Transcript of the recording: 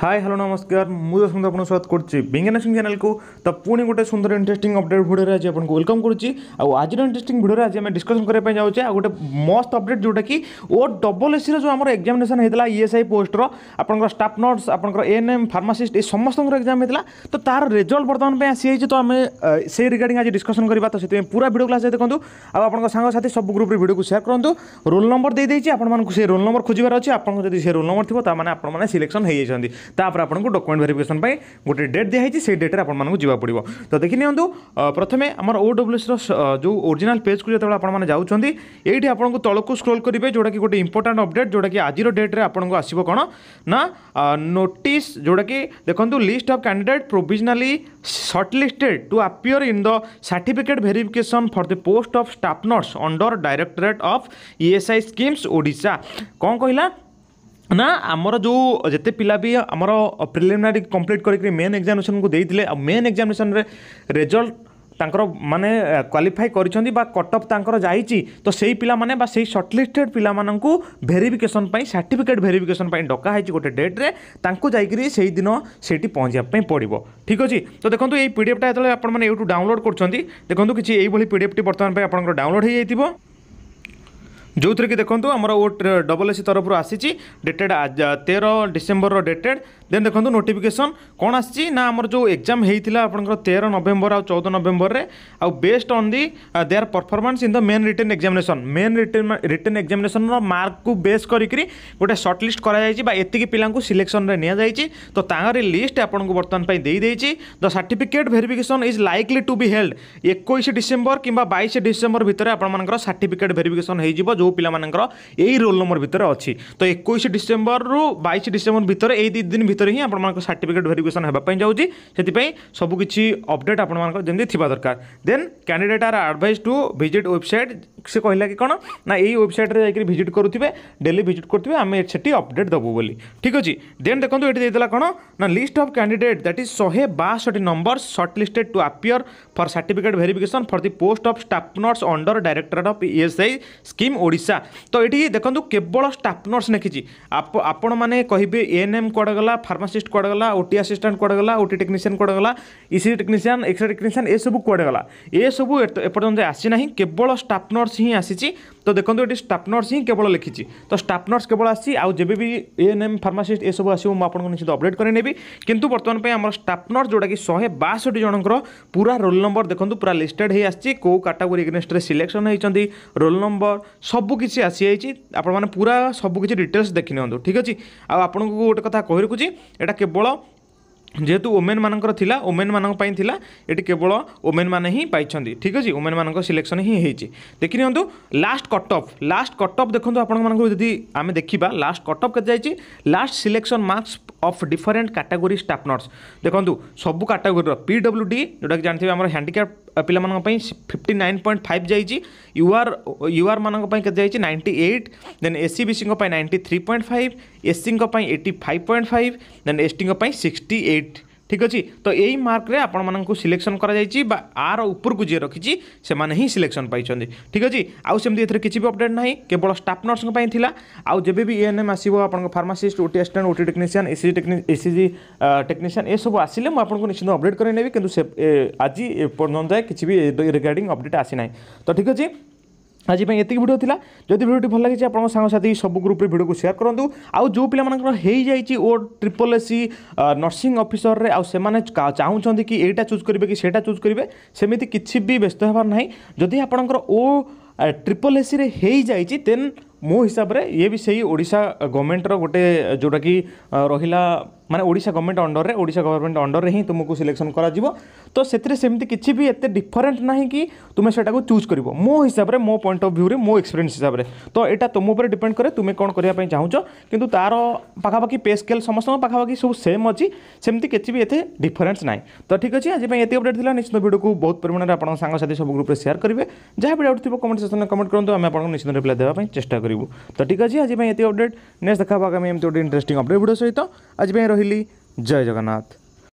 hi hello नमस्कार ମୁଁ ଦଶମନ୍ତ ଆପଣ ସ୍ୱାଗତ କରୁଛି ବିଜ୍ଞାନ ସିଂ ଚ୍ୟାନେଲକୁ ତ ପୁଣି ଗୋଟେ ସୁନ୍ଦର ଇଣ୍ଟରେଷ୍ଟିଂ ଅପଡ଼େଟ୍ ଭିଡ଼ିଓରେ ଆଜି ଆପଣଙ୍କୁ ୱେଲକମ୍ କରୁଛି ଆଉ ଆଜିର ଇଣ୍ଟରେଷ୍ଟିଂ ଭିଡ଼ିଓରେ ଆଜି ଆମେ ଡିସ୍କସନ୍ କରିବା ପାଇଁ ଯାଉଛେ ଆଉ ଗୋଟେ ମସ୍ତ ଅପଡ଼େଟ୍ ଯେଉଁଟାକି ଓ ଡବଲ୍ ଏସ୍ସିର ଯେଉଁ ଆମର ଏକ୍ଜାମିନେସନ୍ ହେଇଥିଲା ଇଏସ୍ଆଇ ପୋଷ୍ଟର ଆପଣଙ୍କର ଷ୍ଟାଫ୍ ନର୍ସ ଆପଣଙ୍କର ଏନ୍ ଏମ୍ ଫାର୍ମାସିଷ୍ଟ ଏ ସମସ୍ତଙ୍କର ଏକ୍ଜାମ୍ ହେଇଥିଲା ତ ତା'ର ରେଜଲ୍ଟ ବର୍ତ୍ତମାନ ପାଇଁ ଆସିଯାଇଛି ତ ଆମେ ସେଇ ରିଗାର୍ଡ଼ିଂ ଆଜି ଡିସ୍କସନ୍ କରିବା ତ ସେଥିପାଇଁ ପୁରା ଭିଡ଼ିଓ କ୍ଲାସ୍ ଦେଖନ୍ତୁ ଆଉ ଆପଣଙ୍କ ସାଙ୍ଗସାଥି ସବୁ ଗ୍ରୁପ୍ରେ ଭିଡ଼ିଓକୁ ସେୟାର କରନ୍ତୁ ରୋଲ୍ ନମ୍ବର ଦେଇଦେଇଛି ଆପଣମାନଙ୍କୁ ସେ ରୋଲ୍ ନମ୍ବର ଖୋଜିବାର ଅଛି ଆପଣଙ୍କ ଯଦି ସେ ରୋଲ୍ ନମ୍ବର ଥିବ ତା'ମାନେ ଆପଣମାନେ ସିଲେକ୍ସନ୍ ହେଇଯାଇଛନ୍ତି ତାପରେ ଆପଣଙ୍କୁ ଡକୁମେଣ୍ଟ ଭେରିଫିକେସନ୍ ପାଇଁ ଗୋଟେ ଡେଟ୍ ଦିଆହେଇଛି ସେଇ ଡେଟ୍ରେ ଆପଣମାନଙ୍କୁ ଯିବାକୁ ପଡ଼ିବ ତ ଦେଖି ନିଅନ୍ତୁ ପ୍ରଥମେ ଆମର ଓଡବ୍ଲ୍ୟୁଏସ୍ର ଯେଉଁ ଓରିଜିନାଲ୍ ପେଜ୍କୁ ଯେତେବେଳେ ଆପଣମାନେ ଯାଉଛନ୍ତି ଏଇଠି ଆପଣଙ୍କୁ ତଳକୁ ସ୍କ୍ରୋଲ୍ କରିବେ ଯେଉଁଟାକି ଗୋଟେ ଇମ୍ପୋର୍ଟାଣ୍ଟ ଅପଡେଟ୍ ଯେଉଁଟାକି ଆଜିର ଡେଟ୍ରେ ଆପଣଙ୍କୁ ଆସିବ କ'ଣ ନା ନୋଟିସ୍ ଯେଉଁଟାକି ଦେଖନ୍ତୁ list of candidate provisionally shortlisted to appear in the certificate verification for the post of staff nurse under directorate of ESI schemes Odisha କ'ଣ କହିଲା ନା ଆମର ଯେଉଁ ଯେତେ ପିଲା ବି ଆମର ପ୍ରିଲିମିନାରୀ କମ୍ପ୍ଲିଟ୍ କରିକି ମେନ୍ ଏକ୍ଜାମିନେସନ୍କୁ ଦେଇଥିଲେ ଆଉ ମେନ୍ ଏକ୍ଜାମିନେସନ୍ରେ ରେଜଲ୍ଟ ତାଙ୍କର ମାନେ କ୍ୱାଲିଫାଏ କରିଛନ୍ତି ବା କଟ୍ ଅଫ୍ ତାଙ୍କର ଯାଇଛି ତ ସେଇ ପିଲାମାନେ ବା ସେଇ ସର୍ଟଲିଷ୍ଟେଡ଼୍ ପିଲାମାନଙ୍କୁ ଭେରିଫିକେସନ୍ ପାଇଁ ସାର୍ଟିଫିକେଟ୍ ଭେରିଫିକେସନ୍ ପାଇଁ ଡକା ହେଇଛି ଗୋଟେ ଡେଟ୍ରେ ତାଙ୍କୁ ଯାଇକରି ସେଇଦିନ ସେଇଠି ପହଞ୍ଚିବା ପାଇଁ ପଡ଼ିବ ଠିକ୍ ଅଛି ତ ଦେଖନ୍ତୁ ଏଇ ପିଡ଼ିଏଫ୍ଟା ଯେତେବେଳେ ଆପଣମାନେ ଏଇଠୁ ଡାଉନଲୋଡ଼୍ କରୁଛନ୍ତି ଦେଖନ୍ତୁ କିଛି ଏଇଭଳି ପିଡ଼ିଏଫ୍ଟି ବର୍ତ୍ତମାନ ପାଇଁ ଆପଣଙ୍କର ଡାଉନଲୋଡ଼୍ ହେଇଯାଇଥିବ ଯେଉଁଥିରେ କି ଦେଖନ୍ତୁ ଆମର ଓ ଡବଲ୍ ଏସ୍ ତରଫରୁ ଆସିଛି ଡେଟେଡ୍ ତେର ଡିସେମ୍ବରର ଡେଟେଡ୍ ଦେନ୍ ଦେଖନ୍ତୁ ନୋଟିଫିକେସନ୍ କ'ଣ ଆସିଛି ନା ଆମର ଯେଉଁ ଏକ୍ଜାମ୍ ହେଇଥିଲା ଆପଣଙ୍କର ତେର ନଭେମ୍ବର ଆଉ ଚଉଦ ନଭେମ୍ବରରେ ଆଉ based on the their performance in the main written examination main written written ଏକ୍ଜାମିନେସନ୍ର ମାର୍କକୁ ବେସ୍ କରିକି ଗୋଟେ ସର୍ଟ ଲିଷ୍ଟ କରାଯାଇଛି ବା ଏତିକି ପିଲାଙ୍କୁ ସିଲେକ୍ସନ୍ରେ ନିଆଯାଇଛି ତ ତାଙ୍କର ଲିଷ୍ଟ ଆପଣଙ୍କୁ ବର୍ତ୍ତମାନ ପାଇଁ ଦେଇଦେଇଛି the certificate verification is likely to be held ଏକୋଇଶ ଡିସେମ୍ବର କିମ୍ବା ବାଇଶ ଡିସେମ୍ବର ଭିତରେ ଆପଣମାନଙ୍କର ସାର୍ଟିଫିକେଟ୍ ଭେରିଫିକେସନ୍ ହେଇଯିବ ଯେଉଁ ଯେଉଁ ପିଲାମାନଙ୍କର ଏଇ ରୋଲ୍ ନମ୍ବର ଭିତରେ ଅଛି ତ ଏକୋଇଶ ଡିସେମ୍ବରରୁ ବାଇଶ ଡିସେମ୍ବର ଭିତରେ ଏଇ ଦୁଇ ଦିନ ଭିତରେ ହିଁ ଆପଣମାନଙ୍କ ସାର୍ଟିଫିକେଟ୍ ଭେରିଫିକେସନ୍ ହେବା ପାଇଁ ଯାଉଛି ସେଥିପାଇଁ ସବୁକିଛି ଅପଡ଼େଟ୍ ଆପଣମାନଙ୍କର ଯେମିତି ଥିବା ଦରକାର then candidate are advised to visit website ସେ କହିଲା କି କ'ଣ ନା ଏଇ ୱେବସାଇଟ୍ରେ ଯାଇକି ଭିଜିଟ୍ କରୁଥିବେ ଡେଲି ଭିଜିଟ୍ କରୁଥିବେ ଆମେ ସେଠି ଅପଡ଼େଟ୍ ଦେବୁ ବୋଲି ଠିକ୍ ଅଛି ଦେନ୍ ଦେଖନ୍ତୁ ଏଠି ଦେଇଥିଲା କ'ଣ ନା list of candidate that is ଶହେ ବାଷଠି number shortlisted to appear for certificate verification for the post of staff nurse under directorate of ESI scheme Odisha Odisha ତ ଏଠି ଦେଖନ୍ତୁ କେବଳ ଷ୍ଟାଫ୍ ନର୍ସ ଲେଖିଛି ଆପଣମାନେ କହିବେ ଏଏନ୍ଏମ୍ କୁଆଡ଼େ ଗଲା ଫାର୍ମାସିଷ୍ଟ କୁଆଡ଼େ ଗଲା ଓଟି ଆସିଷ୍ଟାଣ୍ଟ କୁଆଡ଼େ ଗଲା ଓଟି ଟେକ୍ନିସିଆନ୍ କୁଆଡ଼େ ଗଲା ଇସିଜି ଟେକ୍ନିସିଆନ୍ ଏକ୍ସରେ ଟେକ୍ନିସିଆନ୍ ଏସବୁ କୁଆଡ଼େ ଗଲା ଏସବୁ ଏପର୍ଯ୍ୟନ୍ତ ଆସିନାହିଁ କେବଳ ଷ୍ଟାଫ୍ ନର୍ସ ହିଁ ଆସିଛି ତ ଦେଖନ୍ତୁ ଏଠି ଷ୍ଟାଫ୍ ନର୍ସ ହିଁ କେବଳ ଲେଖିଛି ତ ଷ୍ଟାଫ୍ ନର୍ସ କେବଳ ଆସିଛି ଆଉ ଯେବେ ବି ଏଏନ୍ଏମ୍ ଫାର୍ମାସିଷ୍ଟ ଏସବୁ ଆସିବ ମୁଁ ଆପଣଙ୍କୁ ନିଶ୍ଚିତ ଅପଡ଼େଟ୍ କରି ନେବି କିନ୍ତୁ ବର୍ତ୍ତମାନ ପାଇଁ ଆମର ଷ୍ଟାଫ୍ ନର୍ସ ଯେଉଁଟାକି ଶହେ ବାଷଠି ଜଣଙ୍କର ପୁରା ରୋଲ୍ ନମ୍ବର ଦେଖନ୍ତୁ ପୁରା ଲିଷ୍ଟେଡ୍ ହେଇ ଆସିଛି କେଉଁ କାଟାଗୋରୀ ଏଗ୍ନେଷ୍ଟରେ ସିଲେକ୍ସନ୍ ହେଇଛନ୍ତି ରୋଲ୍ ନମ୍ବର ସବୁ ସବୁକିଛି ଆସିଯାଇଛି ଆପଣମାନେ ପୁରା ସବୁକିଛି ଡିଟେଲ୍ସ ଦେଖିନିଅନ୍ତୁ ଠିକ୍ ଅଛି ଆଉ ଆପଣଙ୍କୁ ଗୋଟେ କଥା କହି ରଖୁଛି ଏଇଟା କେବଳ ଯେହେତୁ ଓମେନ୍ ମାନଙ୍କର ଥିଲା ଓମେନ୍ ମାନଙ୍କ ପାଇଁ ଥିଲା ଏଠି କେବଳ ଓମେନ୍ ମାନେ ହିଁ ପାଇଛନ୍ତି ଠିକ୍ ଅଛି ଓମେନ୍ ମାନଙ୍କ ସିଲେକ୍ସନ୍ ହିଁ ହେଇଛି ଦେଖି ନିଅନ୍ତୁ last cut off last cut off ଦେଖନ୍ତୁ ଆପଣମାନଙ୍କୁ ଯଦି ଆମେ ଦେଖିବା ଲାଷ୍ଟ କଟ୍ ଅଫ୍ କେତେ ଯାଇଛି last selection marks of different category staff nurse ଦେଖନ୍ତୁ ସବୁ କାଟାଗୋରୀର ପି ଡବ୍ଲ୍ୟୁ ଡି ଯେଉଁଟାକି ଜାଣିଥିବେ ଆମର ହ୍ୟାଣ୍ଡିକ୍ୟାପ୍ ପିଲାମାନଙ୍କ ପାଇଁ ଫିଫ୍ଟି ନାଇନ୍ ପଏଣ୍ଟ ଫାଇଭ୍ ଯାଇଛି ୟୁଆର୍ ୟୁଆର୍ମାନଙ୍କ ପାଇଁ କେତେ ଯାଇଛି ninety eight then S C B ସିଙ୍କ ପାଇଁ ନାଇଣ୍ଟି ଥ୍ରୀ ପଏଣ୍ଟ ଫାଇଭ୍ ଏସ୍ସିଙ୍କ ପାଇଁ eighty five point five then ଏସ୍ଟିଙ୍କ ପାଇଁ ସିକ୍ସଟି ଏଇଟ୍ ठीक अच्छे तो यही मार्क आपण मानक सिलेक्शन कर आर उपर को जी रखी से सिलेक्शन पाई ठीक अच्छे आउ से एथेर कि अपडेट ना केवल स्टाफ नर्स आउ जब भी एन एम आसो आपसीस्ट OT assistant OT technician AC AC technician एस आसे मुझको निश्चित अपडेट करेंगे कि आज पर्यटन जाए किसी भी रिगार्ड अपडेट आसी ना तो ठीक अच्छे ଆଜିପାଇଁ ଏତିକି ଭିଡ଼ିଓ ଥିଲା ଯଦି ଭିଡ଼ିଓଟି ଭଲ ଲାଗିଛି ଆପଣଙ୍କ ସାଙ୍ଗସାଥି ସବୁ ଗ୍ରୁପ୍ରେ ଭିଡ଼ିଓକୁ ସେୟାର କରନ୍ତୁ ଆଉ ଯେଉଁ ପିଲାମାନଙ୍କର ହେଇଯାଇଛି ଓ ଟ୍ରିପଲ୍ ଏସ୍ ସି ନର୍ସିଂ ଅଫିସରରେ ଆଉ ସେମାନେ ଚାହୁଁଛନ୍ତି କି ଏଇଟା ଚୁଜ୍ କରିବେ କି ସେଇଟା ଚୁଜ୍ କରିବେ ସେମିତି କିଛି ବି ବ୍ୟସ୍ତ ହେବାର ନାହିଁ ଯଦି ଆପଣଙ୍କର ଓ ଟ୍ରିପଲ୍ ଏସ୍ ସିରେ ହେଇଯାଇଛି ଦେନ୍ ମୋ ହିସାବରେ ଇଏ ବି ସେଇ ଓଡ଼ିଶା ଗଭର୍ଣ୍ଣମେଣ୍ଟର ଗୋଟେ ଯେଉଁଟାକି ରହିଲା मैंने ओडा गवर्नमेंट अंडर में ओडा गवर्नमेंट अंडर ही तुमको सिलेक्शन करा तो से किसी भी एत डिफरेन्ट ना कि तुम्हें से चूज कर मो हिसाब से मो पॉइंट ऑफ भ्यू रे मो एक्सपीरियंस हिसाब से तो यहाँ तुम्हारे डिपेंड कै तुम्हें कौन करने चाहो कि तार पाखापाखी पे स्केल समस्त पाखापाखी सब सेम अच्छी सेमती किसी भी एत डिफरेन्स ना तो ठीक अच्छे आज ये अपडेट थी निश्चित भिडियो को बहुत परिमाण में आपसाथी सब ग्रुप्रे सेयार करेंगे जहाँ भी डाउट थो कमेंट सेक्शन में कमेंट करूँ आम आपको निश्चित रिप्लाई देवा चेस्टा करूँ तो ठीक अच्छे आज ये अपडेट नेक्स्ट देखा एमती गोटे इंटरेस्ट अपडेट भिडियो सहित आज रही रही जय जगन्नाथ